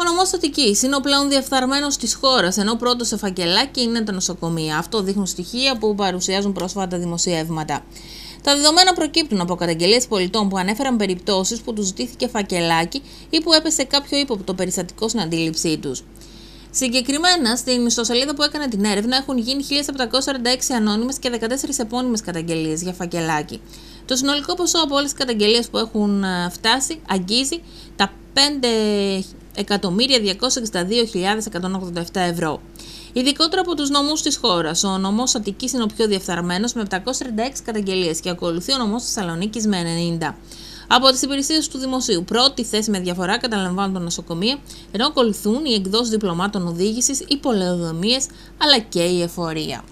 Ο νομό Αττική είναι ο πλέον διεφθαρμένος της χώρας, ενώ πρώτος σε φακελάκι είναι τα νοσοκομεία. Αυτό δείχνουν στοιχεία που παρουσιάζουν πρόσφατα δημοσιεύματα. Τα δεδομένα προκύπτουν από καταγγελίες πολιτών που ανέφεραν περιπτώσεις που τους ζητήθηκε φακελάκι ή που έπεσε κάποιο ύποπτο περιστατικό στην αντίληψή τους. Συγκεκριμένα, στην ιστοσελίδα που έκανε την έρευνα έχουν γίνει 1.746 ανώνυμες και 14 επώνυμες καταγγελίες για φακελάκι. Το συνολικό ποσό από όλες τις καταγγελίες που έχουν ε, φτάσει αγγίζει τα 5.262.187 ευρώ. Ειδικότερα από τους νομούς της χώρας, ο νομός Αττικής είναι ο πιο διεφθαρμένος με 736 καταγγελίες και ακολουθεί ο νομός Θεσσαλονίκης με 90. Από τις υπηρεσίες του Δημοσίου, πρώτη θέση με διαφορά καταλαμβάνουν τα νοσοκομεία, ενώ ακολουθούν οι εκδόσεις διπλωμάτων οδήγησης, οι πολεοδομίες αλλά και η εφορία.